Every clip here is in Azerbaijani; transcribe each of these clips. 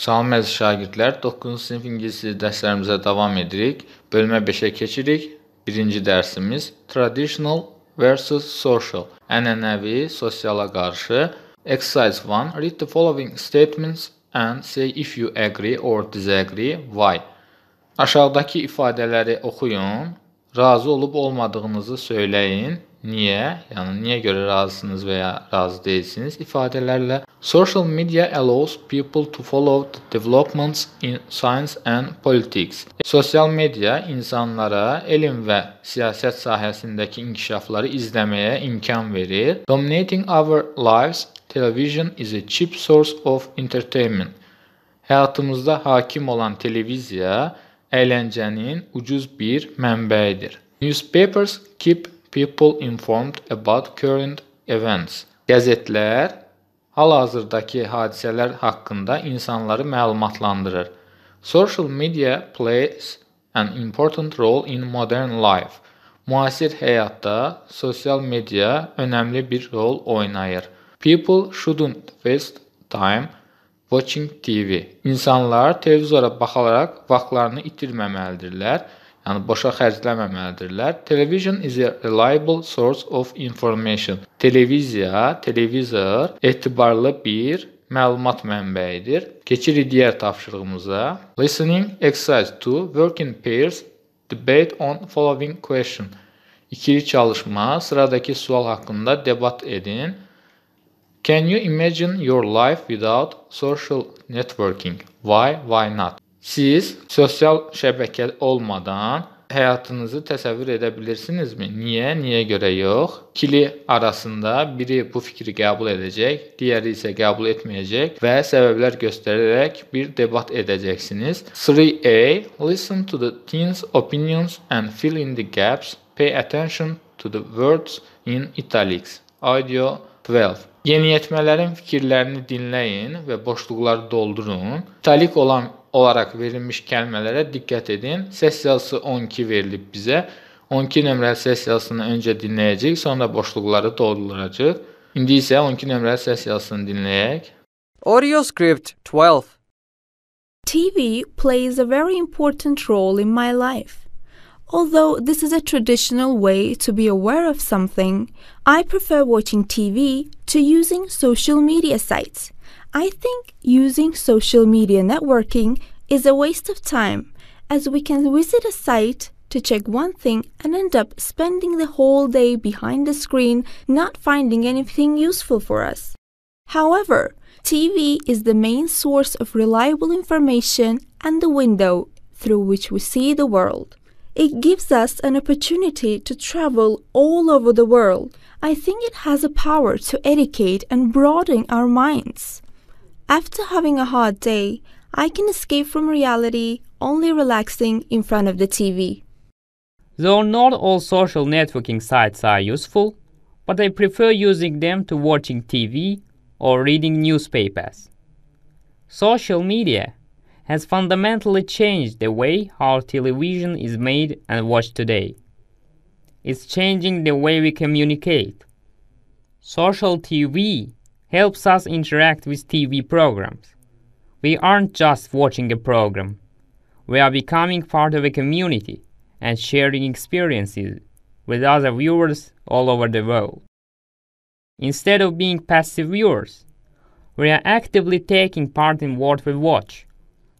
Salam əziz şagirdlər, 9-cu sinif ingilis dili dərslərimizə davam edirik. Bölmə 5-ə keçirik. 1-ci dərsimiz Traditional versus Social. Ənənəvi, sosiala qarşı. Exercise 1. Read the following statements and say if you agree or disagree why. Aşağıdakı ifadələri oxuyun. Razı olub olmadığınızı söyləyin. Niyə? Yəni niyə görə razısınız və ya razı deyilsiniz ifadələrlə Social media allows people to follow the developments in science and politics. Sosial media insanlara elm və siyasət sahəsindəki inkişafları izləməyə imkan verir. Dominating our lives, television is a cheap source of entertainment. Həyatımızda hakim olan televiziya əyləncənin ucuz bir mənbəyidir. Newspapers keep people informed about current events. Qəzetlər hal-hazırdakı hadisələr haqqında insanları məlumatlandırır. Social media plays an important role in modern life. Müasir həyatda sosial media önəmli bir rol oynayır. People shouldn't waste time watching TV. İnsanlar televizora baxaraq vaxtlarını itirməməlidirlər yəni boşa xərcləməməlidirlər. Television is a reliable source of information. Televiziya, televizor etibarlı bir məlumat mənbəyidir. Keçirik digər tapşırığımıza. Listening exercise 2 work in pairs debate on following question. İkili çalışma, sıradakı sual haqqında debat edin. Can you imagine your life without social networking? Why, why not? Siz sosial şəbəkə olmadan həyatınızı təsəvvür edə bilirsinizmi? Niyə? Niyə görə yox? İkili arasında biri bu fikri qəbul edəcək, digəri isə qəbul etməyəcək və səbəblər göstərərək bir debat edəcəksiniz. 3A Listen to the teens opinions and fill in the gaps. Pay attention to the words in italics. Audio 12 Yeniyetmələrin fikirlərini dinləyin və boşluqları doldurun. İtalik olan olaraq verilmiş kəlmələrə diqqət edin. Səs yazısı 12 verilib bizə. 12 nömrəli səs yazısını öncə dinləyəcəyik, sonra boşluqları dolduracağıq. İndi isə 12 nömrəli səs yazısını dinləyək. Audio script 12 TV plays a very important role in my life. Although this is a traditional way to be aware of something, I prefer watching TV to using social media sites I think using social media networking is a waste of time as we can visit a site to check one thing and end up spending the whole day behind the screen not finding anything useful for us. However, TV is the main source of reliable information and the window through which we see the world. It gives us an opportunity to travel all over the world. I think it has a power to educate and broaden our minds. After having a hard day, I can escape from reality only relaxing in front of the TV. Though not all social networking sites are useful, but I prefer using them to watching TV or reading newspapers. Social media has fundamentally changed the way our television is made and watched today. It's changing the way we communicate. Social TV helps us interact with TV programs. We aren't just watching a program. We are becoming part of a community and sharing experiences with other viewers all over the world. Instead of being passive viewers, we are actively taking part in what we watch.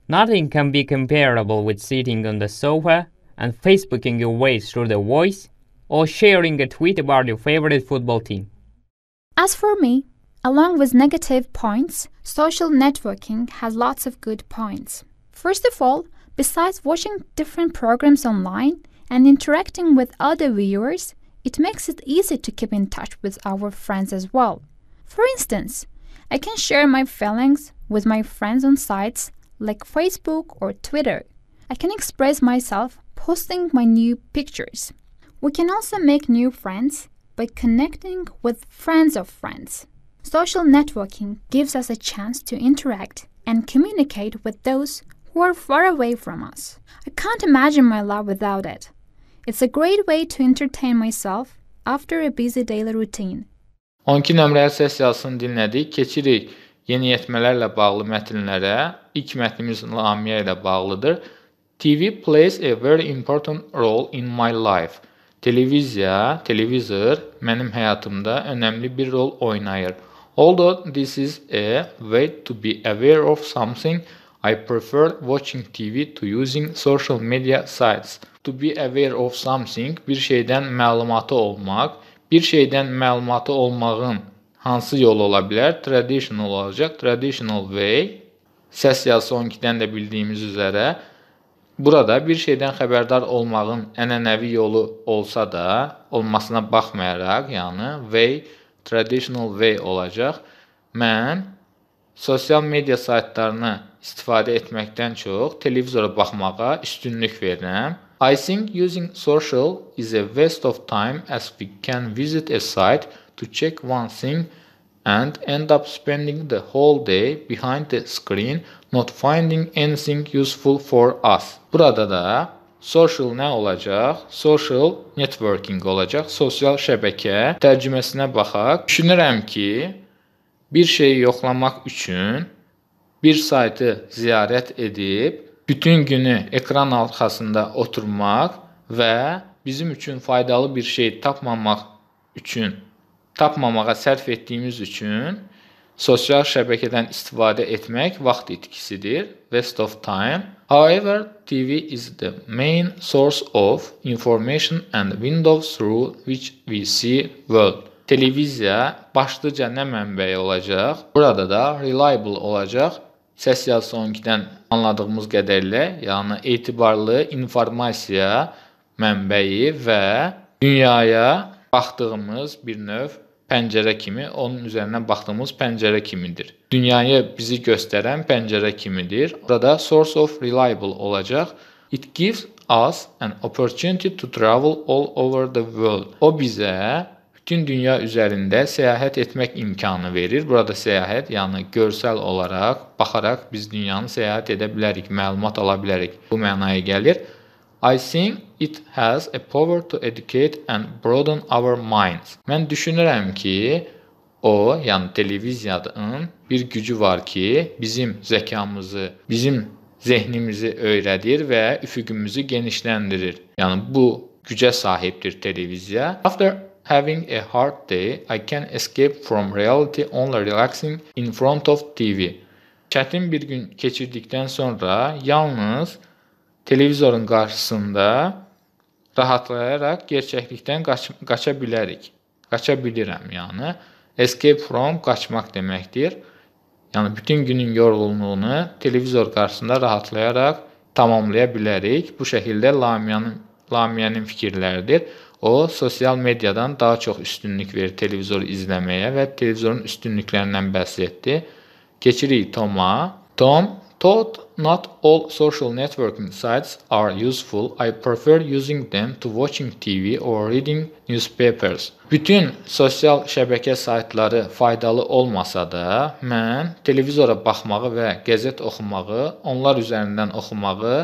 Nothing can be comparable with sitting on the sofa and Facebooking your way through the voice or sharing a tweet about your favorite football team. As for me, Along with negative points, social networking has lots of good points. First of all, besides watching different programs online and interacting with other viewers, it makes it easy to keep in touch with our friends as well. For instance, I can share my feelings with my friends on sites like Facebook or Twitter. I can express myself posting my new pictures. We can also make new friends by connecting with friends of friends. Social networking gives us a chance to interact and communicate with those who are far away from us. I can't imagine my life without it. It's a great way to entertain myself after a busy daily routine. 12 nömrəli səs yazısını dinlədik. Keçirik yeniyetmələrlə bağlı mətnlərə. İlk mətnimiz Lamiyə ilə bağlıdır. TV plays a very important role in my life. Televiziya, televizor mənim həyatımda önəmli bir rol oynayır. Although this is a way to be aware of something, I prefer watching TV to using social media sites. To be aware of something, bir şeydən məlumatı olmaq, bir şeydən məlumatı olmağın hansı yolu ola bilər? Traditional olacaq. Traditional way. Səs yazısı 12-dən də bildiyimiz üzrə burada bir şeydən xəbərdar olmağın ənənəvi yolu olsa da, olmasına baxmayaraq, yəni way traditional way olacaq. Mən sosial media saytlarını istifadə etməkdən çox televizora baxmağa üstünlük verirəm. I think using social is a waste of time as we can visit a site to check one thing and end up spending the whole day behind the screen not finding anything useful for us. Burada da Social nə olacaq? Social networking olacaq, sosial şəbəkə. Tərcüməsinə baxaq. Düşünürəm ki, bir şeyi yoxlamaq üçün bir saytı ziyarət edib bütün günü ekran arxasında oturmaq və bizim üçün faydalı bir şey tapmamaq üçün tapmamağa sərf etdiyimiz üçün sosial şəbəkədən istifadə etmək vaxt itkisidir, waste of time. However, TV is the main source of information and window through which we see world. Televiziya başlıca nə mənbəyi olacaq? Burada da reliable olacaq. Səs yazısı 12-dən anladığımız qədərilə, yəni etibarlı informasiya mənbəyi və dünyaya baxdığımız bir növ pəncərə kimi, onun üzərindən baxdığımız pəncərə kimidir dünyaya bizi göstərən pəncərə kimidir. Burada source of reliable olacaq. It gives us an opportunity to travel all over the world. O bizə bütün dünya üzərində səyahət etmək imkanı verir. Burada səyahət, yəni görsəl olaraq baxaraq biz dünyanı səyahət edə bilərik, məlumat ala bilərik. Bu mənaya gəlir. I think it has a power to educate and broaden our minds. Mən düşünürəm ki, O, yəni televiziyanın bir gücü var ki, bizim zəkamızı, bizim zehnimizi öyrədir və üfüqümüzü genişləndirir. Yəni bu gücə sahibdir televiziya. After having a hard day, I can escape from reality only relaxing in front of TV. Çətin bir gün keçirdikdən sonra yalnız televizorun qarşısında rahatlayaraq gerçəklikdən qaç qaça bilərik. Qaça bilirəm, yəni. Escape from qaçmaq deməkdir. Yəni bütün günün yorğunluğunu televizor qarşısında rahatlayaraq tamamlaya bilərik. Bu şəkildə Lamiyanın Lamiyanın fikirləridir. O sosial mediadan daha çox üstünlük verir televizor izləməyə və televizorun üstünlüklərindən bəhs etdi. Keçirik Toma. Tom Though not all social networking sites are useful, I prefer using them to watching TV or reading newspapers. Bütün sosial şəbəkə saytları faydalı olmasa da, mən televizora baxmağı və qəzet oxumağı, onlar üzərindən oxumağı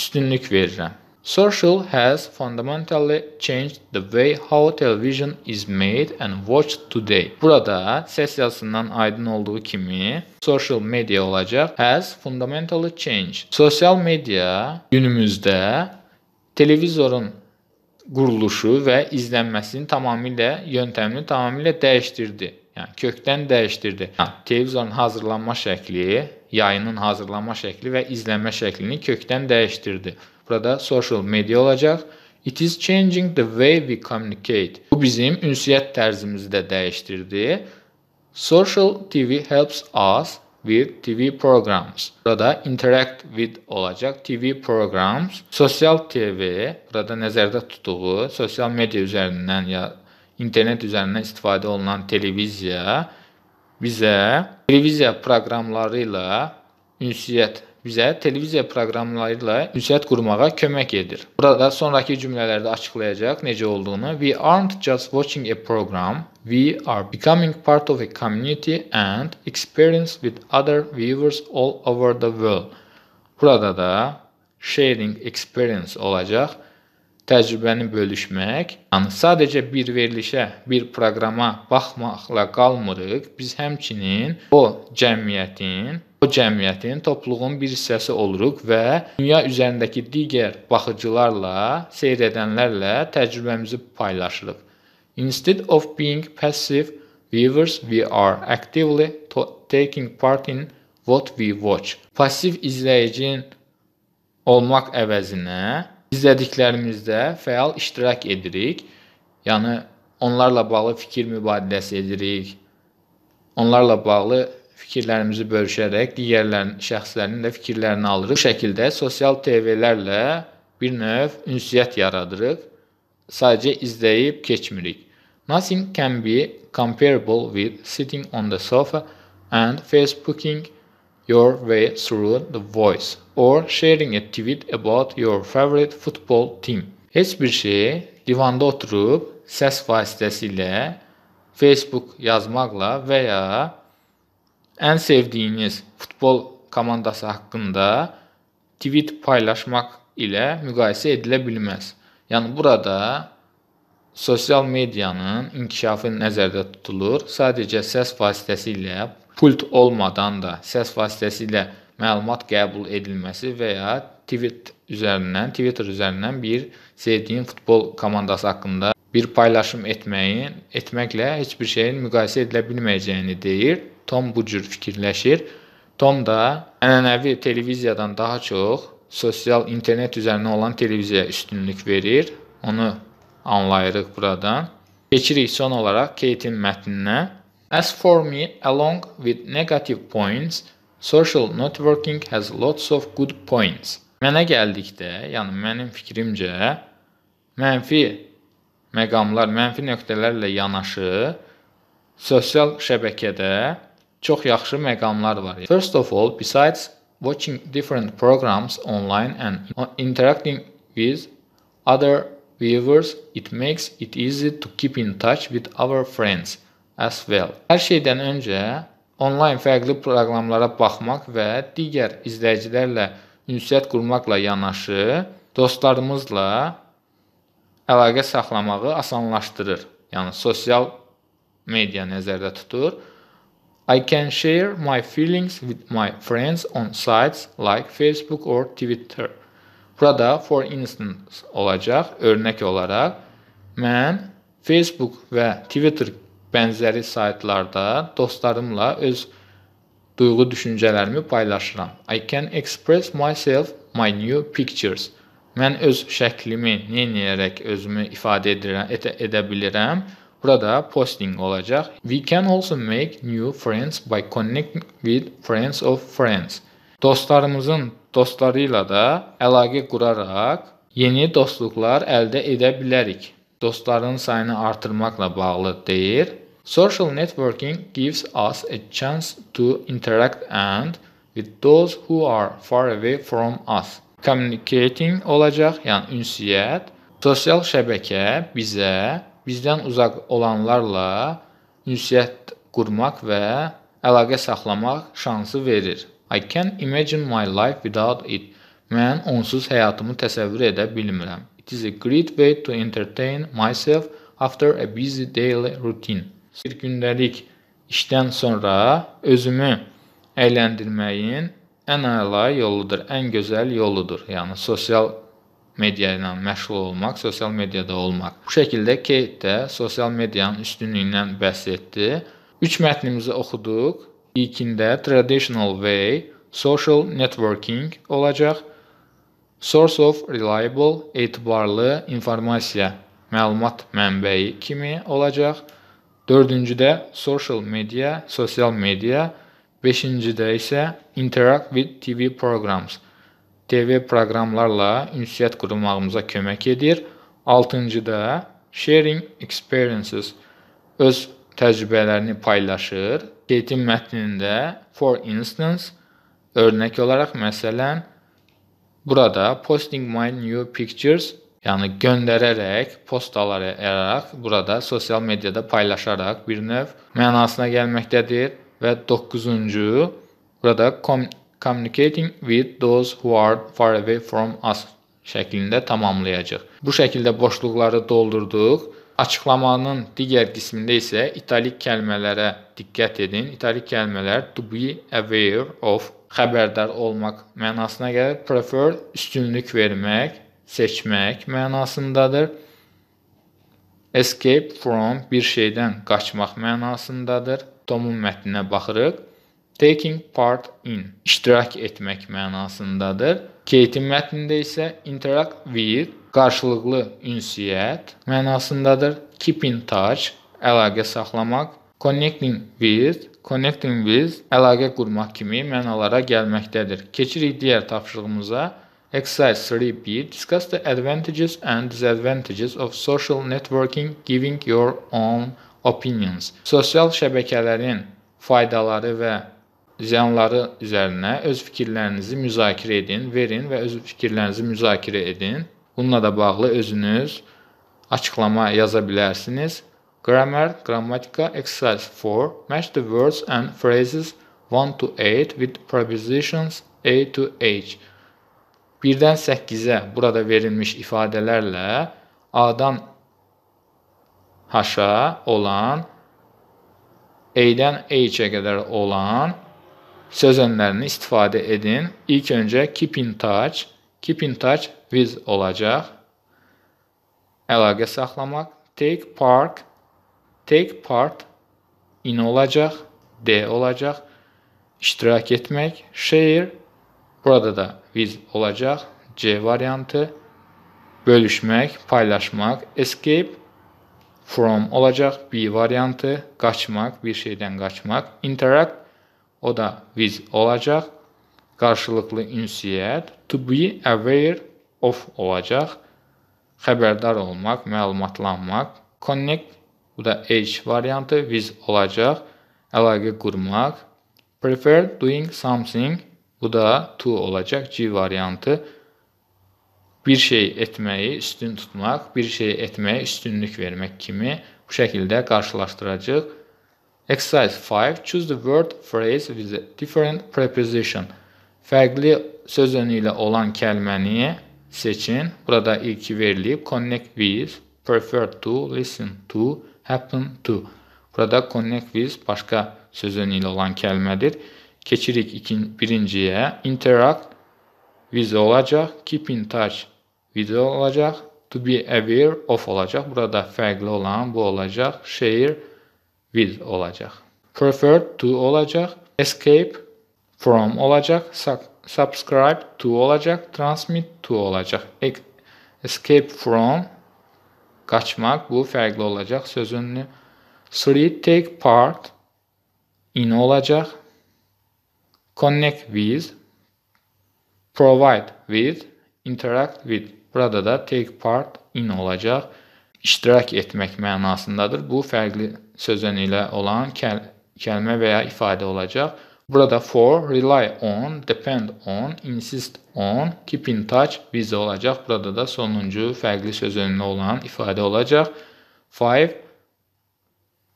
üstünlük verirəm. Social has fundamentally changed the way how television is made and watched today. Burada səs yazısından aydın olduğu kimi social media olacaq. Has fundamentally changed. Sosial media günümüzdə televizorun quruluşu və izlənməsini tamamilə yöntəmini tamamilə dəyişdirdi. Yəni kökdən dəyişdirdi. Yəni, televizorun hazırlanma şəkli, yayının hazırlanma şəkli və izlənmə şəklini kökdən dəyişdirdi. Burada social media olacaq. It is changing the way we communicate. Bu bizim ünsiyyət tərzimizi də dəyişdirdi. Social TV helps us with TV programs. Burada interact with olacaq TV programs. Sosial TV burada nəzərdə tutduğu sosial media üzərindən ya internet üzərindən istifadə olunan televiziya bizə televiziya proqramları ilə ünsiyyət bizə televiziya proqramları ilə ünsiyyət qurmağa kömək edir. Burada sonrakı cümlələrdə açıqlayacaq necə olduğunu. We aren't just watching a program, we are becoming part of a community and experience with other viewers all over the world. Burada da sharing experience olacaq təcrübəni bölüşmək, yəni sadəcə bir verilişə, bir proqrama baxmaqla qalmırıq. Biz həmçinin o cəmiyyətin o cəmiyyətin, topluluğun bir hissəsi oluruq və dünya üzərindəki digər baxıcılarla, seyr edənlərlə təcrübəmizi paylaşırıq. Instead of being passive viewers, we are actively taking part in what we watch. Passiv izləyicin olmaq əvəzinə izlədiklərimizdə fəal iştirak edirik. Yəni onlarla bağlı fikir mübadiləsi edirik. Onlarla bağlı fikirlərimizi bölüşərək digərlərin şəxslərin də fikirlərini alırıq. Bu şəkildə sosial TV-lərlə bir növ ünsiyyət yaradırıq. Sadəcə izləyib keçmirik. Nothing can be comparable with sitting on the sofa and Facebooking your way through the voice or sharing a tweet about your favorite football team. Heç bir şey divanda oturub səs vasitəsilə Facebook yazmaqla və ya Ən sevdiyiniz futbol komandası haqqında tweet paylaşmaq ilə müqayisə edilə bilməz. Yəni burada sosial medianın inkişafı nəzərdə tutulur. Sadəcə səs vasitəsilə pult olmadan da səs vasitəsilə məlumat qəbul edilməsi və ya tweet üzərindən, Twitter üzərindən bir sevdiyin futbol komandası haqqında bir paylaşım etməyin, etməklə heç bir şeyin müqayisə edilə bilməyəcəyini deyir. Tom bu cür fikirləşir. Tom da ənənəvi televiziyadan daha çox sosial internet üzərinə olan televiziyaya üstünlük verir. Onu anlayırıq buradan. Keçirik son olaraq Kate-in mətninə. As for me, along with negative points, social networking has lots of good points. Mənə gəldikdə, yəni mənim fikrimcə, mənfi məqamlar, mənfi nöqtələrlə yanaşı sosial şəbəkədə çox yaxşı məqamlar var. First of all, besides watching different programs online and interacting with other viewers, it makes it easy to keep in touch with our friends as well. Hər şeydən öncə onlayn fərqli proqramlara baxmaq və digər izləyicilərlə ünsiyyət qurmaqla yanaşı, dostlarımızla əlaqə saxlamağı asanlaşdırır. Yəni sosial media nəzərdə tutur I can share my feelings with my friends on sites like Facebook or Twitter. Burada for instance olacaq. Örnək olaraq mən Facebook və Twitter bənzəri saytlarda dostlarımla öz duyğu düşüncələrimi paylaşıram. I can express myself my new pictures. Mən öz şəklimi, nəyərək özümü ifadə edirəm, edə, edə bilirəm. Burada posting olacak. We can also make new friends by connecting with friends of friends. Dostlarımızın dostlarıyla da əlaqə quraraq yeni dostluqlar əldə edə bilərik. Dostların sayını artırmaqla bağlı deyir. Social networking gives us a chance to interact and with those who are far away from us. Communicating olacaq, yəni ünsiyyət. Sosial şəbəkə bizə bizdən uzaq olanlarla ünsiyyət qurmaq və əlaqə saxlamaq şansı verir. I can imagine my life without it. Mən onsuz həyatımı təsəvvür edə bilmirəm. It is a great way to entertain myself after a busy daily routine. Bir gündəlik işdən sonra özümü əyləndirməyin ən əla yoludur, ən gözəl yoludur. Yəni sosial media ilə məşğul olmaq, sosial mediada olmaq. Bu şəkildə Kate də sosial medianın üstünlüyündən bəhs etdi. 3 mətnimizi oxuduq. İlkində traditional way, social networking olacaq. Source of reliable, etibarlı informasiya, məlumat mənbəyi kimi olacaq. Dördüncüdə social media, sosial media. Beşincidə isə interact with TV programs, DV proqramlarla ünsiyyət qurmağımıza kömək edir. 6-cı sharing experiences öz təcrübələrini paylaşır. Qeydin mətnində for instance örnək olaraq məsələn burada posting my new pictures yəni göndərərək, postalar yararaq burada sosial mediada paylaşaraq bir növ mənasına gəlməkdədir və 9-cu burada communicating with those who are far away from us şəklində tamamlayacaq. Bu şəkildə boşluqları doldurduq. Açıqlamanın digər qismində isə italik kəlmələrə diqqət edin. İtalik kəlmələr to be aware of xəbərdar olmaq mənasına gəlir. Prefer üstünlük vermək, seçmək mənasındadır. Escape from bir şeydən qaçmaq mənasındadır. Tomun mətninə baxırıq taking part in iştirak etmək mənasındadır. Kate-in mətnində isə interact with qarşılıqlı ünsiyyət mənasındadır. Keep in touch əlaqə saxlamaq, connecting with connecting with əlaqə qurmaq kimi mənalara gəlməkdədir. Keçirik digər tapşırığımıza. Exercise 3B discuss the advantages and disadvantages of social networking giving your own opinions. Sosial şəbəkələrin faydaları və ziyanları üzərinə öz fikirlərinizi müzakirə edin, verin və öz fikirlərinizi müzakirə edin. Bununla da bağlı özünüz açıqlama yaza bilərsiniz. Grammar, Grammatica Exercise 4. Match the words and phrases 1 to 8 with prepositions A to H. 1-dən 8-ə burada verilmiş ifadələrlə A-dan H-a olan, E-dən H-ə qədər olan sözənlərini istifadə edin. İlk öncə keep in touch, keep in touch with olacaq. Əlaqə saxlamaq. Take part, take part in olacaq, d olacaq. İştirak etmək. Share, burada da with olacaq, c variantı. Bölüşmək, paylaşmaq. Escape, from olacaq, b variantı. Qaçmaq, bir şeydən qaçmaq. Interact, o da with olacaq. Qarşılıqlı ünsiyyət to be aware of olacaq. Xəbərdar olmaq, məlumatlanmaq. Connect bu da H variantı with olacaq. Əlaqə qurmaq. Prefer doing something bu da to olacaq. C variantı bir şey etməyi üstün tutmaq, bir şey etməyə üstünlük vermək kimi bu şəkildə qarşılaşdıracağıq. Exercise 5. Choose the word phrase with a different preposition. Fərqli söz önü ilə olan kəlməni seçin. Burada ilki verilib. Connect with, prefer to, listen to, happen to. Burada connect with başqa söz önü ilə olan kəlmədir. Keçirik ikin, birinciyə. Interact with olacaq. Keep in touch with olacaq. To be aware of olacaq. Burada fərqli olan bu olacaq. Share Will olacak. Prefer to olacak. Escape from olacak. Subscribe to olacak. Transmit to olacak. Escape from kaçmak bu farklı olacak sözünü. Three take part in olacak. Connect with provide with interact with. Burada da take part in olacak. İştirak etmek manasındadır. Bu farklı sözün ilə olan kəl kəlmə və ya ifadə olacaq. Burada for, rely on, depend on, insist on, keep in touch viza olacaq. Burada da sonuncu fərqli sözünlə olan ifadə olacaq. 5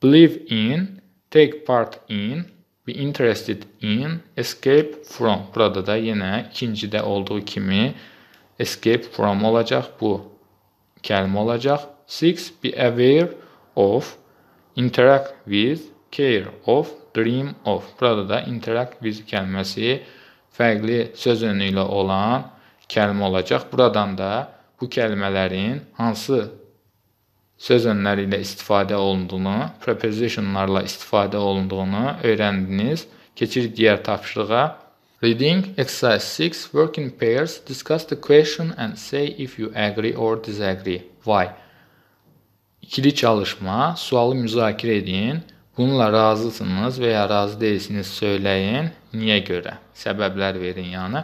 believe in, take part in, be interested in, escape from. Burada da yenə ikincidə olduğu kimi escape from olacaq bu kəlmə olacaq. 6 be aware of Interact with, care of, dream of. Burada da interact with kəlməsi fərqli söz önü ilə olan kəlmə olacaq. Buradan da bu kəlmələrin hansı söz önləri ilə istifadə olunduğunu, prepositionlarla istifadə olunduğunu öyrəndiniz. Keçirik digər tapşırığa. Reading exercise 6 work in pairs discuss the question and say if you agree or disagree. Why? İkili çalışma, sualı müzakirə edin, bununla razısınız və ya razı deyilsiniz söyləyin, niyə görə, səbəblər verin yəni.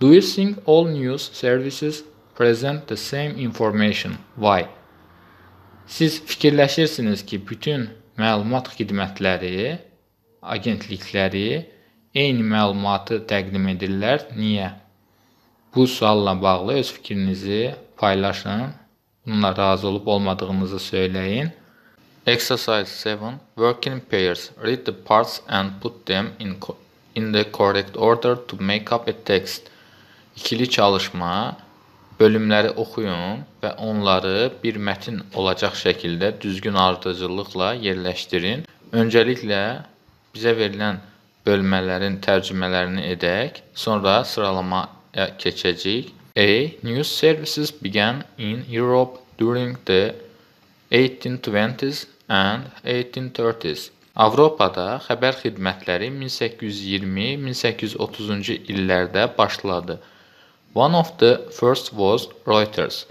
Do you think all news services present the same information? Why? Siz fikirləşirsiniz ki, bütün məlumat xidmətləri, agentlikləri eyni məlumatı təqdim edirlər. Niyə? Bu sualla bağlı öz fikrinizi paylaşın bununla razı olub olmadığınızı söyləyin. Exercise 7. Work in pairs. Read the parts and put them in in the correct order to make up a text. İkili çalışma. Bölümləri oxuyun və onları bir mətn olacaq şəkildə düzgün ardıcıllıqla yerləşdirin. Öncəliklə bizə verilən bölmələrin tərcümələrini edək, sonra sıralamaya keçəcəyik. A. News services began in Europe during the 1820s and 1830s. Avropada xəbər xidmətləri 1820-1830-cu illərdə başladı. One of the first was Reuters.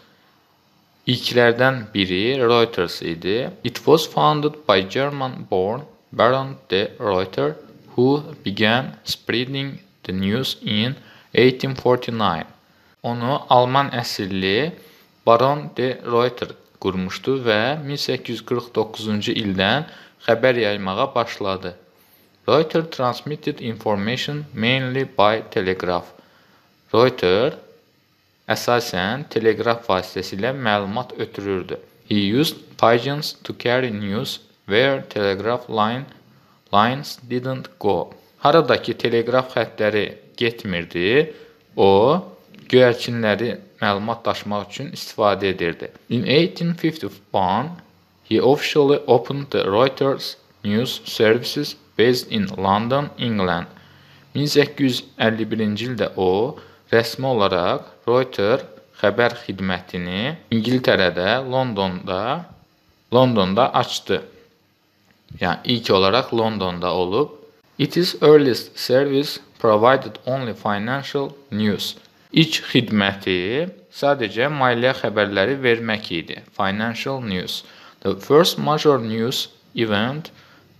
İlklərdən biri Reuters idi. It was founded by German-born Baron de Reuter who began spreading the news in 1849. Onu alman əsilli Baron de Reuter qurmuşdu və 1849-cu ildən xəbər yaymağa başladı. Reuter transmitted information mainly by telegraph. Reuter əsasən teleqraf vasitəsilə məlumat ötürürdü. He used pigeons to carry news where telegraph line lines didn't go. Haradakı teleqraf xətləri getmirdi, o göyərçinləri məlumat daşımaq üçün istifadə edirdi. In 1851, he officially opened the Reuters news services based in London, England. 1851-ci ildə o rəsmi olaraq Reuters xəbər xidmətini İngiltərədə, Londonda, Londonda açdı. Yəni ilk olaraq Londonda olub. It is earliest service provided only financial news. İlk xidməti sadəcə maliyyə xəbərləri vermək idi. Financial news. The first major news event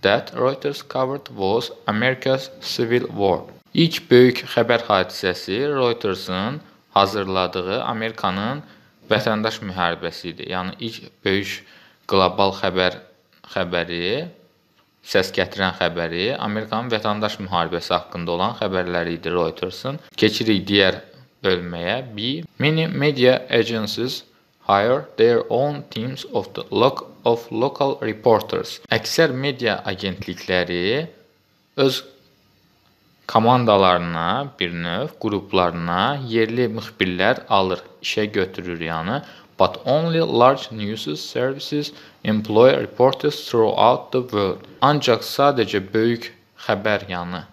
that Reuters covered was America's Civil War. İlk böyük xəbər hadisəsi Reuters'ın hazırladığı Amerikanın vətəndaş müharibəsi idi. Yəni ilk böyük qlobal xəbər xəbəri səs gətirən xəbəri Amerikanın vətəndaş müharibəsi haqqında olan xəbərləri idi Reuters-ın. Keçirik digər ölməyə. B. Many media agencies hire their own teams of the loc of local reporters. Əksər media agentlikləri öz komandalarına, bir növ qruplarına yerli müxbirlər alır, işə götürür, yəni but only large news services employ reporters throughout the world. Ancaq sadəcə böyük xəbər, yəni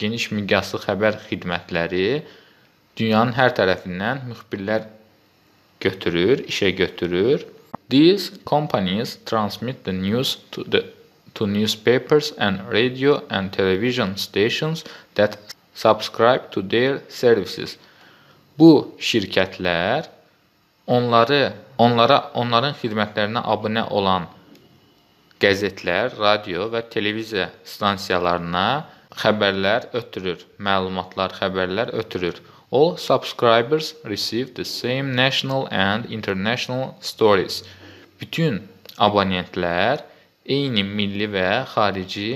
geniş miqyaslı xəbər xidmətləri dünyanın hər tərəfindən müxbirlər götürür, işə götürür. These companies transmit the news to the to newspapers and radio and television stations that subscribe to their services. Bu şirkətlər onları, onlara, onların xidmətlərinə abunə olan qəzetlər, radio və televiziya stansiyalarına xəbərlər ötürür, məlumatlar, xəbərlər ötürür. All subscribers receive the same national and international stories. Bütün abonentlər eyni milli və xarici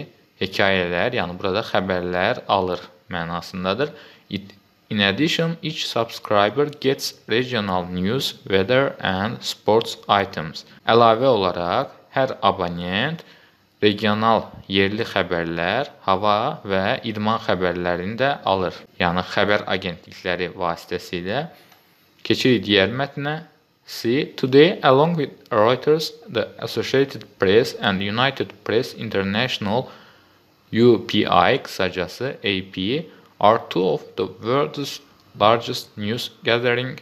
hekayələr, yəni burada xəbərlər alır mənasındadır. It, in addition, each subscriber gets regional news, weather and sports items. Əlavə olaraq hər abonent regional, yerli xəbərlər, hava və idman xəbərlərini də alır. Yəni xəbər agentlikləri vasitəsilə keçirik digər mətnə. C. Today, along with Reuters, the Associated Press and United Press International UPI, qısacası AP, are two of the world's largest news gathering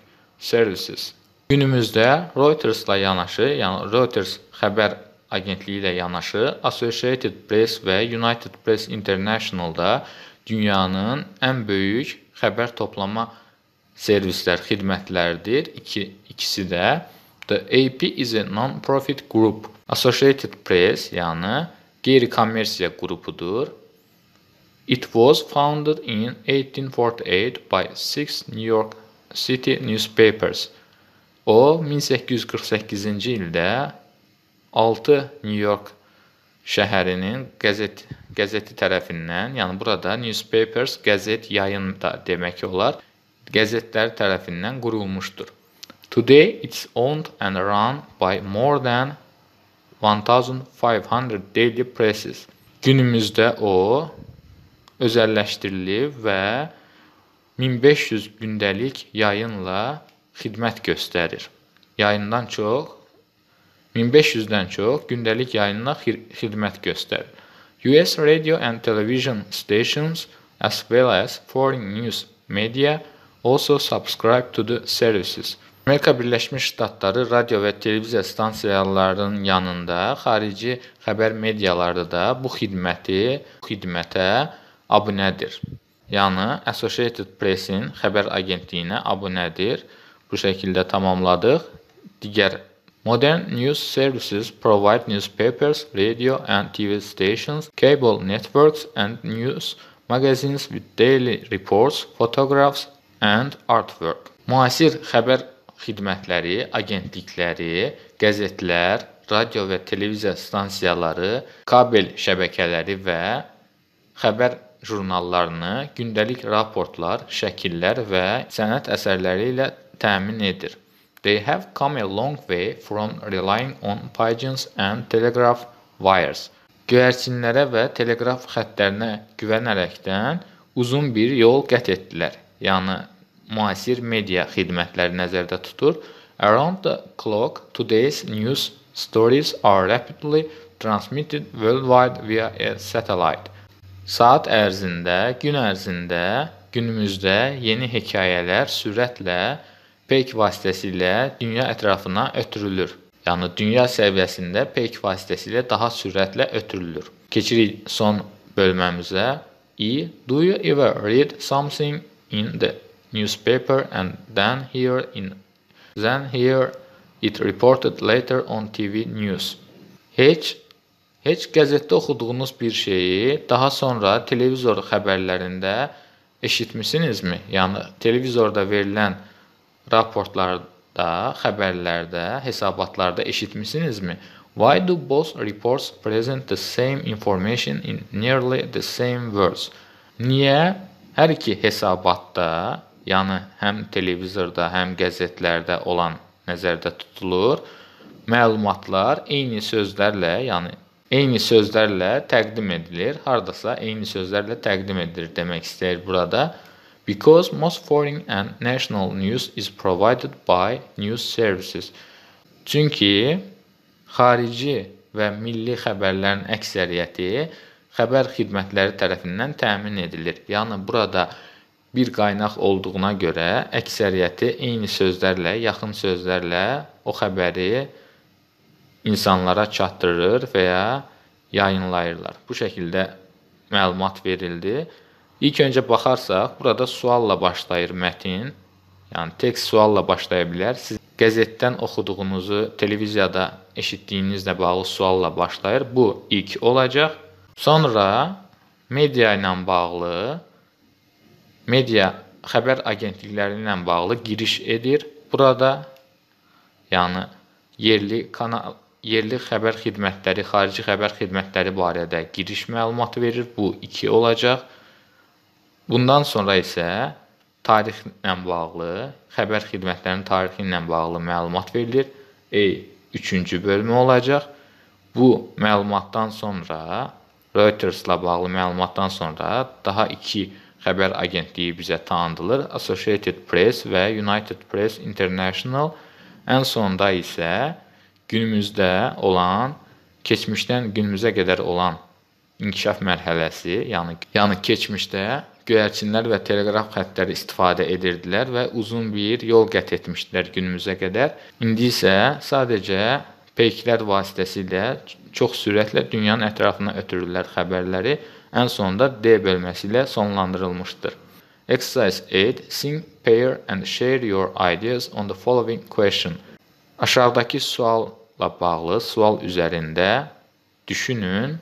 services. Günümüzdə Reuters-la yanaşı, yəni Reuters xəbər agentliyi ilə yanaşı Associated Press və United Press International-da dünyanın ən böyük xəbər toplama servislər xidmətləridir. İki, ikisi də The AP is a non-profit group. Associated Press, yəni qeyri-kommersiya qrupudur. It was founded in 1848 by six New York City newspapers. O 1848-ci ildə 6 Nyu-York şəhərinin qəzet qəzeti tərəfindən, yəni burada newspapers qəzet yayın da demək olar, qəzetlər tərəfindən qurulmuşdur. Today it's owned and run by more than 1500 daily presses. Günümüzdə o özəlləşdirilib və 1500 gündəlik yayınla xidmət göstərir. Yayından çox 1500-dən çox gündəlik yayına xidmət göstərir. US radio and television stations as well as foreign news media also subscribe to the services. Amerika Birləşmiş Ştatları radio və televiziya stansiyalarının yanında xarici xəbər mediaları da bu xidməti, bu xidmətə abunədir. Yəni Associated Press-in xəbər agentliyinə abunədir. Bu şəkildə tamamladıq. Digər Modern news services provide newspapers, radio and TV stations, cable networks and news magazines with daily reports, photographs and artwork. Müasir xəbər xidmətləri, agentlikləri, qəzetlər, radio və televiziya stansiyaları, kabel şəbəkələri və xəbər jurnallarını gündəlik raportlar, şəkillər və sənət əsərləri ilə təmin edir. They have come a long way from relying on pigeons and telegraph wires. Göyərçinlərə və teleqraf xəttlərinə güvənərəkdən uzun bir yol qət etdilər. Yəni müasir media xidmətləri nəzərdə tutur. Around the clock, today's news stories are rapidly transmitted worldwide via a satellite. Saat ərzində, gün ərzində, günümüzdə yeni hekayələr sürətlə peyk vasitəsilə dünya ətrafına ötürülür. Yəni dünya səviyyəsində peyk vasitəsilə daha sürətlə ötürülür. Keçirik son bölməmizə. E. Do you ever read something in the newspaper and then hear in then hear it reported later on TV news? Heç heç qəzetdə oxuduğunuz bir şeyi daha sonra televizor xəbərlərində eşitmisinizmi? Yəni televizorda verilən raportlarda, xəbərlərdə, hesabatlarda eşitmisinizmi? Why do both reports present the same information in nearly the same words? Niyə hər iki hesabatda, yəni həm televizorda, həm qəzetlərdə olan nəzərdə tutulur məlumatlar eyni sözlərlə, yəni eyni sözlərlə təqdim edilir. Hardasa eyni sözlərlə təqdim edilir demək istəyir burada because most foreign and national news is provided by news services. Çünki xarici və milli xəbərlərin əksəriyyəti xəbər xidmətləri tərəfindən təmin edilir. Yəni burada bir qaynaq olduğuna görə əksəriyyəti eyni sözlərlə, yaxın sözlərlə o xəbəri insanlara çatdırır və ya yayınlayırlar. Bu şəkildə məlumat verildi. İlk öncə baxarsaq, burada sualla başlayır mətin. Yəni tekst sualla başlaya bilər. Siz qəzetdən oxuduğunuzu, televiziyada eşitdiyinizlə bağlı sualla başlayır. Bu ilk olacaq. Sonra media ilə bağlı media xəbər agentlikləri ilə bağlı giriş edir. Burada yəni yerli kanal yerli xəbər xidmətləri, xarici xəbər xidmətləri barədə giriş məlumatı verir. Bu 2 olacaq. Bundan sonra isə tarixlə bağlı, xəbər xidmətlərinin tarixi ilə bağlı məlumat verilir. E, üçüncü bölmə olacaq. Bu məlumatdan sonra Reuters-la bağlı məlumatdan sonra daha iki xəbər agentliyi bizə tanıdılır. Associated Press və United Press International. Ən sonda isə günümüzdə olan, keçmişdən günümüzə qədər olan inkişaf mərhələsi, yəni yəni keçmişdə göyərçinlər və teleqraf xətləri istifadə edirdilər və uzun bir yol qət etmişdilər günümüzə qədər. İndi isə sadəcə peyklər vasitəsilə çox sürətlə dünyanın ətrafına ötürürlər xəbərləri. Ən sonda D bölməsi ilə sonlandırılmışdır. Exercise 8: Sing, pair and share your ideas on the following question. Aşağıdakı sualla bağlı sual üzərində düşünün,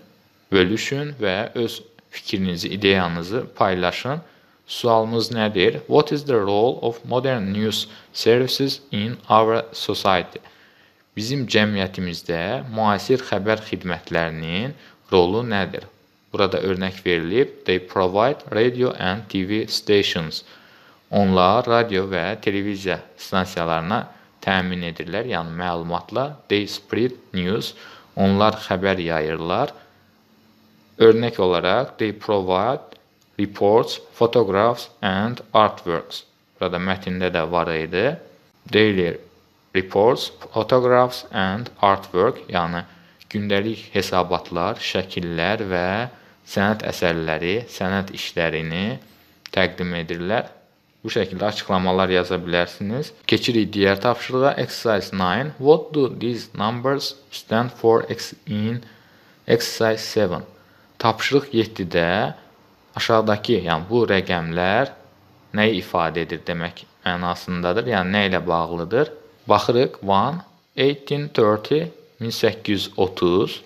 bölüşün və öz fikrinizi, ideyanızı paylaşın. Sualımız nədir? What is the role of modern news services in our society? Bizim cəmiyyətimizdə müasir xəbər xidmətlərinin rolu nədir? Burada örnək verilib, they provide radio and TV stations. Onlar radio və televiziya stansiyalarına təmin edirlər, yəni məlumatla they spread news. Onlar xəbər yayırlar. Örnek olaraq they provide reports, photographs and artworks. Burada mətndə də var idi. Daily reports, photographs and artwork, yəni gündəlik hesabatlar, şəkillər və sənət əsərləri, sənət işlərini təqdim edirlər. Bu şəkildə açıqlamalar yaza bilərsiniz. Keçirik digər tapşırığa. Exercise 9. What do these numbers stand for in exercise 7? Tapşırıq 7-də aşağıdakı, yəni bu rəqəmlər nəyi ifadə edir demək mənasındadır. Yəni nə ilə bağlıdır? Baxırıq 1 1830 1830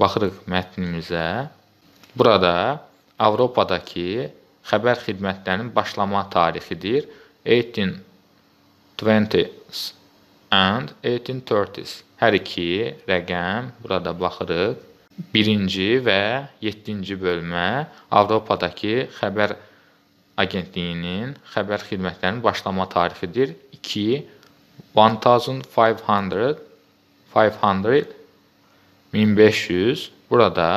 baxırıq mətnimizə. Burada Avropadakı xəbər xidmətlərinin başlama tarixidir. 1820s and 1830s. Hər iki rəqəm burada baxırıq. 1-ci və 7-ci bölmə Avropadakı xəbər agentliyinin xəbər xidmətlərinin başlama tarixidir. 2 1500 500 1500 burada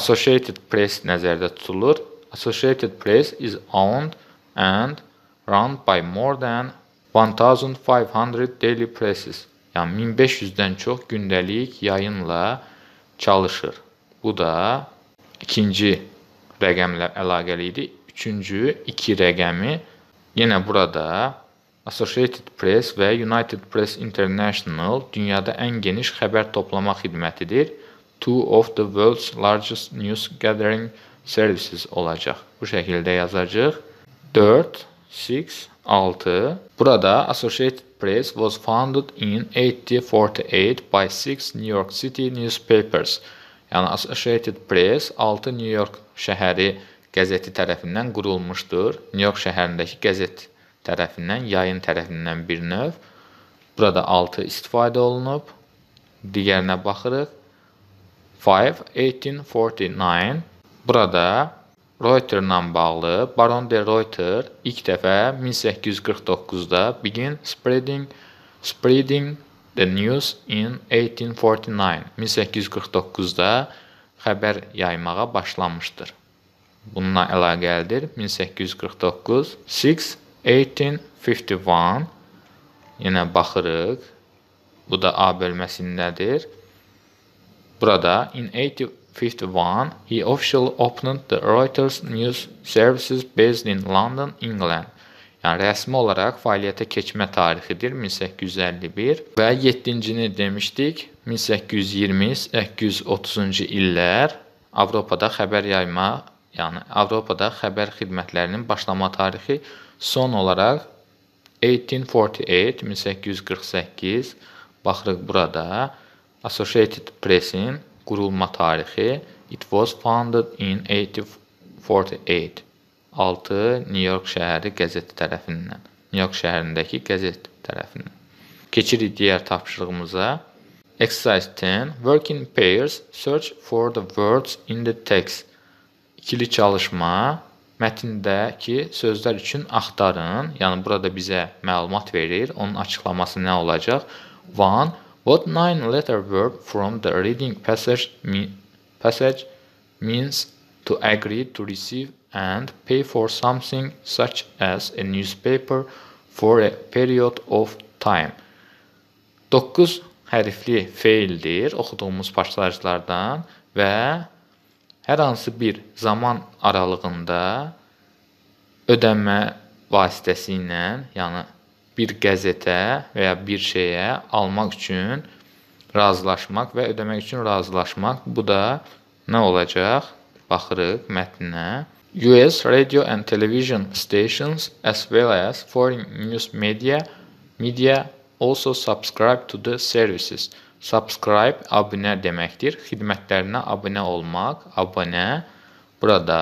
Associated Press nəzərdə tutulur. Associated Press is owned and run by more than 1500 daily presses. Yəni 1500-dən çox gündəlik yayınla çalışır. Bu da ikinci rəqəmlə əlaqəli idi. Üçüncü iki rəqəmi yenə burada Associated Press və United Press International dünyada ən geniş xəbər toplama xidmətidir. Two of the world's largest news gathering services olacaq. Bu şəkildə yazacağıq. 4 6, 6. Burada Associated Press was founded in 1848 by six New York City newspapers. Yəni Associated Press 6 New York şəhəri qəzeti tərəfindən qurulmuşdur. New York şəhərindəki qəzet tərəfindən, yayın tərəfindən bir növ. Burada 6 istifadə olunub. Digərinə baxırıq. 5 1849. Burada Reuterlə bağlı Baron de Reuter ilk dəfə 1849-da Begin Spreading Spreading the News in 1849 1849-da xəbər yaymağa başlanmışdır. Bununla əlaqəlidir 1849 6 1851 yenə baxırıq. Bu da A bölməsindədir. Burada in 18 1951, he officially opened the Reuters News Services based in London, England. Yəni rəsmi olaraq fəaliyyətə keçmə tarixidir 1851 və 7-cini demişdik 1820-830-cu illər Avropada xəbər yayma, yəni Avropada xəbər xidmətlərinin başlama tarixi son olaraq 1848 1848 baxırıq burada Associated Press-in Qurulma tarixi It was founded in 1848. 6. New York şəhəri qəzeti tərəfindən. New York şəhərindəki qəzet tərəfindən. Keçirik digər tapşırığımıza. Exercise 10. Work in pairs. Search for the words in the text. İkili çalışma. Mətndəki sözlər üçün axtarın. Yəni burada bizə məlumat verir. Onun açıqlaması nə olacaq? One What nine-letter verb from the reading passage, mean, passage means to agree to receive and pay for something such as a newspaper for a period of time. 9 hərfli feildir oxuduğumuz pasajlardan və hər hansı bir zaman aralığında ödənmə vasitəsi ilə, yəni bir qəzetə və ya bir şeyə almaq üçün razılaşmaq və ödəmək üçün razılaşmaq. Bu da nə olacaq? Baxırıq mətninə. US radio and television stations as well as foreign news media media also subscribe to the services. Subscribe abunə deməkdir. Xidmətlərinə abunə olmaq. Abunə burada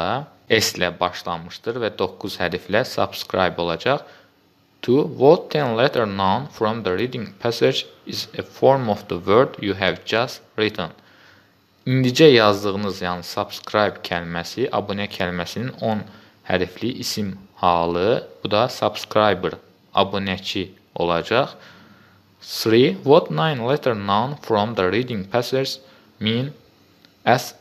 S ilə başlanmışdır və 9 hərflə subscribe olacaq. To what ten letter noun from the reading passage is a form of the word you have just written. İndicə yazdığınız, yəni subscribe kəlməsi, abunə kəlməsinin 10 hərfli isim halı, bu da subscriber, abunəçi olacaq. 3. What nine letter noun from the reading passage mean as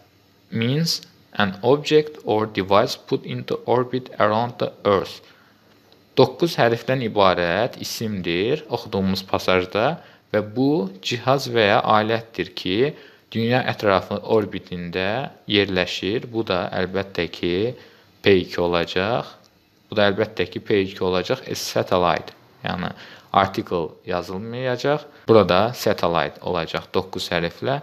means an object or device put into orbit around the earth? 9 hərfdən ibarət isimdir oxuduğumuz pasajda və bu cihaz və ya alətdir ki, dünya ətrafı orbitində yerləşir. Bu da əlbəttə ki, P2 olacaq. Bu da əlbəttə ki, P2 olacaq e, satellite. Yəni article yazılmayacaq. Burada satellite olacaq 9 hərflə.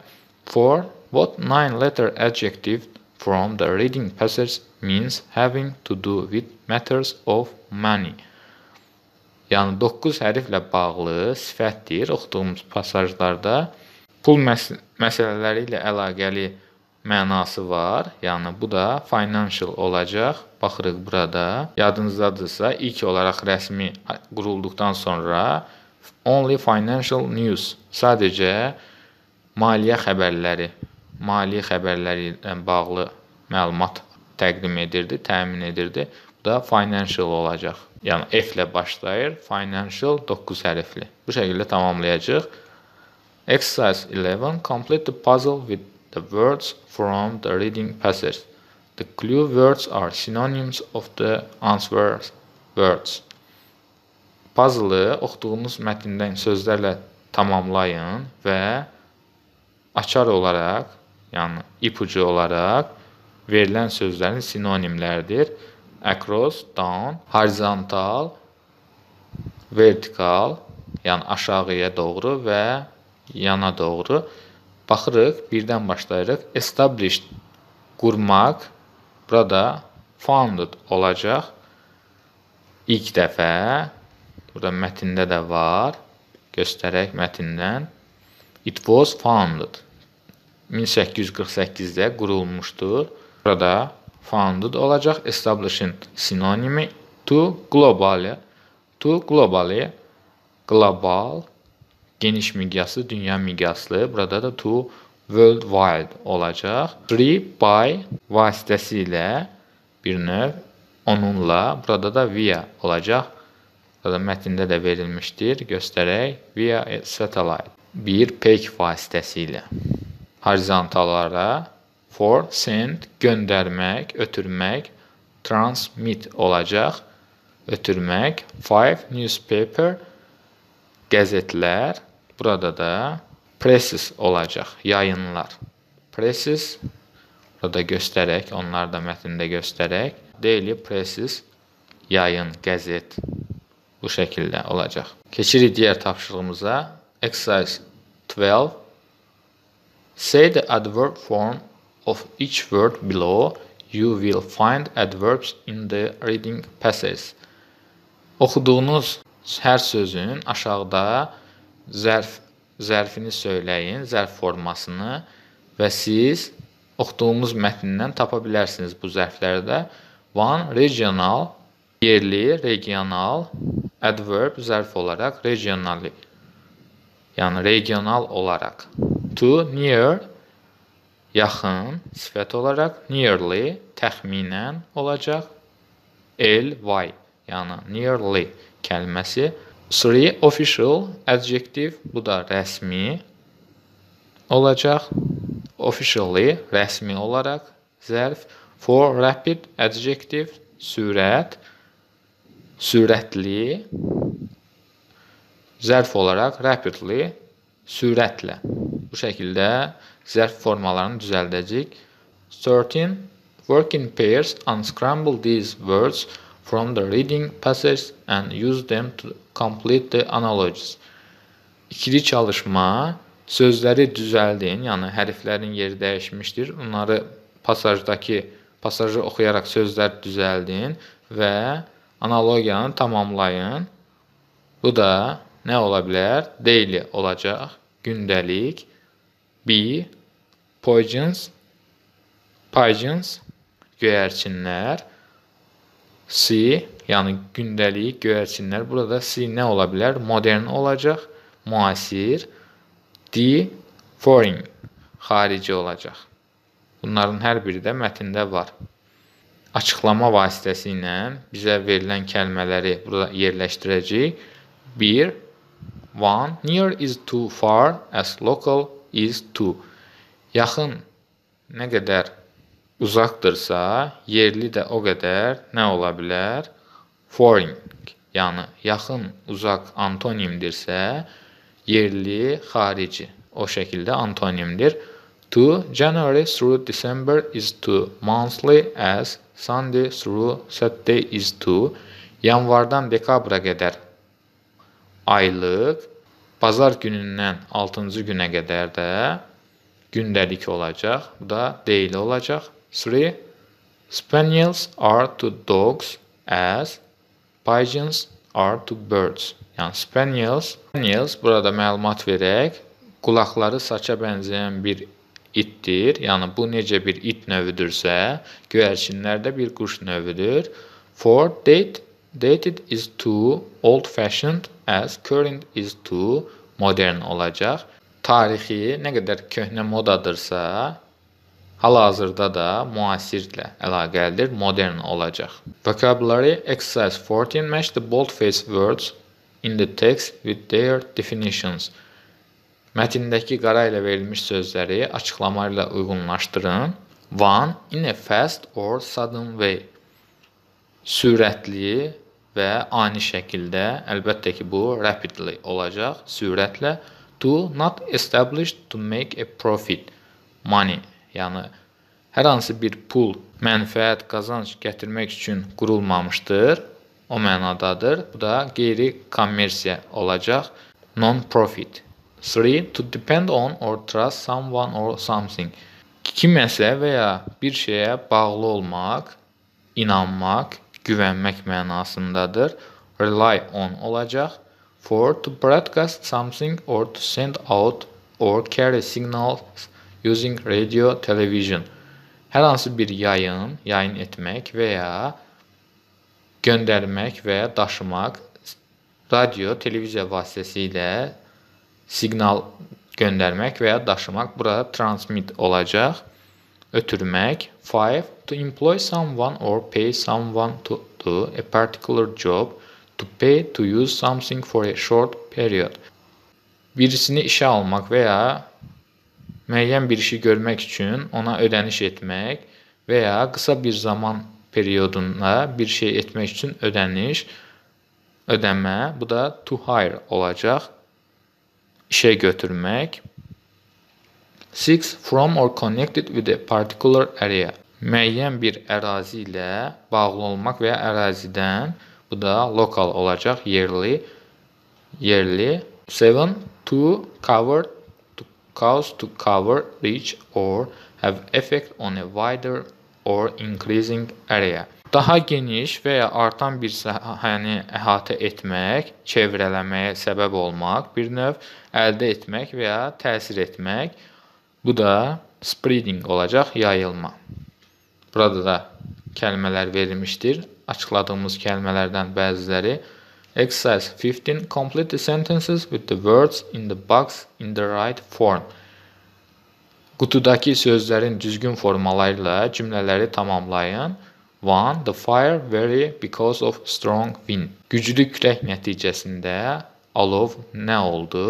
For what nine letter adjective from the reading passage means having to do with matters of money. Yəni 9 hərflə bağlı sifətdir. Oxuduğumuz pasajlarda pul məs məsələləri ilə əlaqəli mənası var. Yəni bu da financial olacaq. Baxırıq burada. Yadınızdadırsa, ilk olaraq rəsmi qurulduqdan sonra only financial news sadəcə maliyyə xəbərləri, maliyyə xəbərləri ilə bağlı məlumat təqdim edirdi, təmin edirdi. Bu da financial olacaq. Yəni F ilə başlayır, financial 9 hərfli. Bu şəkildə tamamlayacağıq. Exercise 11 complete the puzzle with the words from the reading passage. The clue words are synonyms of the answer words. Puzzle-ı oxuduğunuz mətndən sözlərlə tamamlayın və açar olaraq, yəni ipucu olaraq verilən sözlərin sinonimləridir. Across, down, horizontal, vertikal, yəni aşağıya doğru və yana doğru baxırıq, birdən başlayırıq. Established qurmaq burada founded olacaq. İlk dəfə burada mətndə də var. Göstərək mətindən. It was founded 1848-də qurulmuşdur. Burada founded olacaq. Establishing sinonimi to global, to globally, global, geniş miqyaslı, dünya miqyaslı. Burada da to worldwide olacaq. Free by vasitəsilə bir növ onunla, burada da via olacaq. Burada mətndə də verilmişdir. Göstərək via satellite. Bir pek vasitəsilə horizontallara for, send, göndərmək, ötürmək, transmit olacaq, ötürmək, five, newspaper, qəzetlər, burada da presses olacaq, yayınlar. Presses, burada göstərək, onlar da mətində göstərək, daily presses, yayın, qəzet bu şəkildə olacaq. Keçirik digər tapşırığımıza. Exercise 12 Say the adverb form of each word below you will find adverbs in the reading passage. Oxuduğunuz hər sözün aşağıda zərf zərfini söyləyin, zərf formasını və siz oxuduğumuz mətndən tapa bilərsiniz bu zərflərdə. One regional yerli, regional adverb zərf olaraq regional yəni regional olaraq. To near yaxın sifət olaraq nearly təxminən olacaq. Ly yəni nearly kəlməsi. 3 official adjective bu da rəsmi olacaq. Officially rəsmi olaraq zərf. For rapid adjective sürət sürətli zərf olaraq rapidly sürətlə. Bu şəkildə zərf formalarını düzəldəcəyik. 13. Work in pairs, unscramble these words from the reading passage and use them to complete the analogies. İkili çalışma sözləri düzəldin, yəni hərflərin yeri dəyişmişdir. Onları pasajdakı pasajı oxuyaraq sözlər düzəldin və analogiyanı tamamlayın. Bu da nə ola bilər? Daily olacaq, gündəlik bee, pigeons, pigeons, göyərçinlər. C, yəni gündəlik göyərçinlər. Burada C nə ola bilər? Modern olacaq, müasir. D, foreign, xarici olacaq. Bunların hər biri də mətndə var. Açıqlama vasitəsilə bizə verilən kəlmələri burada yerləşdirəcəyik. 1. One near is too far as local is to. Yaxın nə qədər uzaqdırsa, yerli də o qədər nə ola bilər? Foreign. Yəni yaxın, uzaq antonimdirsə, yerli, xarici. O şəkildə antonimdir. To January through December is to monthly as Sunday through Saturday is to yanvardan dekabra qədər aylıq Bazar günündən 6-cı günə qədər də gündəlik olacaq. Bu da daily olacaq. 3 Spaniels are to dogs as pigeons are to birds. Yəni spaniels, spaniels burada məlumat verək, qulaqları saça bənzəyən bir itdir. Yəni bu necə bir it növüdürsə, göyərçinlər də bir quş növüdür. For date, dated is too old fashioned as current is to modern olacaq. Tarixi nə qədər köhnə modadırsa, hal-hazırda da müasirlə əlaqəlidir, modern olacaq. Vocabulary exercise 14 match the bold-faced words in the text with their definitions. Mətndəki qara ilə verilmiş sözləri açıqlama ilə uyğunlaşdırın. One in a fast or sudden way. Sürətli və ani şəkildə, əlbəttə ki, bu rapidly olacaq, sürətlə to not established to make a profit money, yəni hər hansı bir pul, mənfəət, qazanc gətirmək üçün qurulmamışdır. O mənadadır. Bu da qeyri-kommersiya olacaq. Non-profit. 3. To depend on or trust someone or something. Kiməsə və ya bir şeyə bağlı olmaq, inanmaq, güvənmək mənasındadır. Rely on olacaq. For to broadcast something or to send out or carry signals using radio, television. Hər hansı bir yayın, yayın etmək və ya göndərmək və ya daşımaq radio, televiziya vasitəsilə siqnal göndərmək və ya daşımaq bura transmit olacaq ötürmək five to employ someone or pay someone to do a particular job to pay to use something for a short period birisini işə almaq və ya müəyyən bir işi görmək üçün ona ödəniş etmək və ya qısa bir zaman periodunda bir şey etmək üçün ödəniş ödəmə bu da to hire olacaq işə götürmək 6. From or connected with a particular area. Müəyyən bir ərazi ilə bağlı olmaq və ya ərazidən bu da lokal olacaq, yerli. Yerli. 7. To cover to cause to cover, reach or have effect on a wider or increasing area. Daha geniş və ya artan bir sahəni əhatə etmək, çevrələməyə səbəb olmaq, bir növ əldə etmək və ya təsir etmək Bu da spreading olacaq, yayılma. Burada da kəlmələr verilmişdir. Açıqladığımız kəlmələrdən bəziləri Exercise 15 complete the sentences with the words in the box in the right form. Qutudakı sözlərin düzgün formalarla cümlələri tamamlayın. 1. The fire very because of strong wind. Güclü külək nəticəsində alov nə oldu?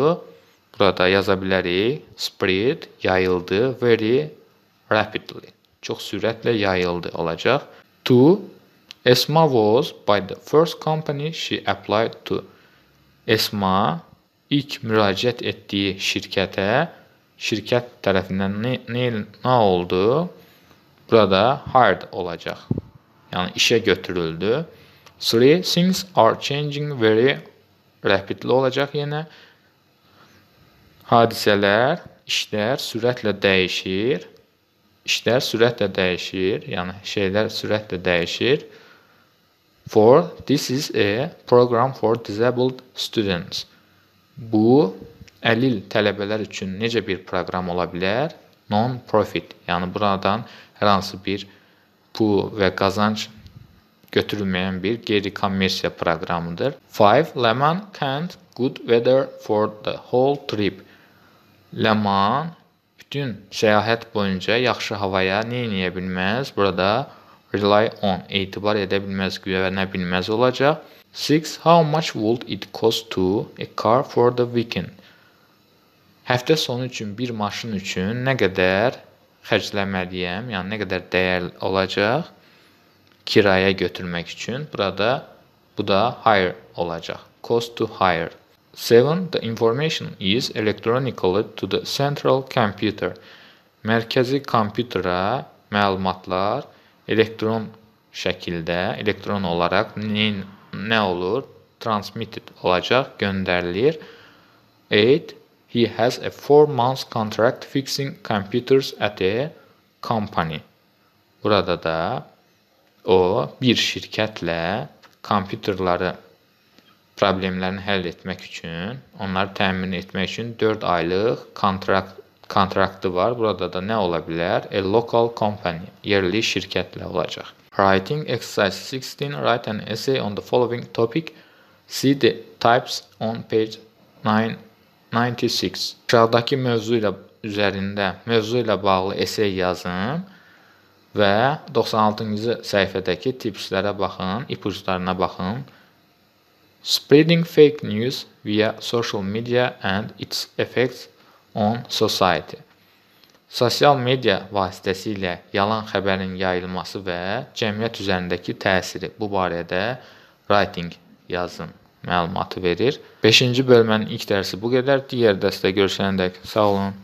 Burada yaza bilərik spread yayıldı very rapidly. Çox sürətlə yayıldı olacaq. To Esma was by the first company she applied to. Esma ilk müraciət etdiyi şirkətə şirkət tərəfindən nə, nə, nə oldu? Burada hired olacaq. Yəni işə götürüldü. Three things are changing very rapidly olacaq yenə hadisələr, işlər sürətlə dəyişir. İşlər sürətlə dəyişir, yəni şeylər sürətlə dəyişir. For this is a program for disabled students. Bu əlil tələbələr üçün necə bir proqram ola bilər? Non-profit, yəni buradan hər hansı bir pul və qazanc götürülməyən bir qeyri-kommersiya proqramıdır. 5. Lemon canned good weather for the whole trip. Ləman bütün səyahət boyunca yaxşı havaya neyləyə bilməz? Burada rely on etibar edə bilməz, güvənə bilməz olacaq. 6. How much would it cost to a car for the weekend? Həftə sonu üçün bir maşın üçün nə qədər xərcləməliyəm? Yəni nə qədər dəyər olacaq kiraya götürmək üçün? Burada bu da hire olacaq. Cost to hire 7. The information is electronically to the central computer. Mərkəzi kompüterə məlumatlar elektron şəkildə, elektron olaraq nə olur? Transmitted olacaq, göndərilir. 8. He has a 4 months contract fixing computers at a company. Burada da o bir şirkətlə kompüterləri problemlərini həll etmək üçün, onları təmin etmək üçün 4 aylıq kontrakt kontraktı var. Burada da nə ola bilər? A local company, yerli şirkətlə olacaq. Writing exercise 16 write an essay on the following topic. See the types on page 9 96. Aşağıdakı mövzu ilə üzərində mövzu ilə bağlı essay yazın və 96-cı səhifədəki tipslərə baxın, ipuçlarına baxın spreading fake news via social media and its effects on society. Sosial media vasitəsilə yalan xəbərin yayılması və cəmiyyət üzərindəki təsiri bu barədə writing yazın məlumatı verir. 5-ci bölmənin ilk dərsi bu qədər. Digər dərsdə görüşənədək sağ olun.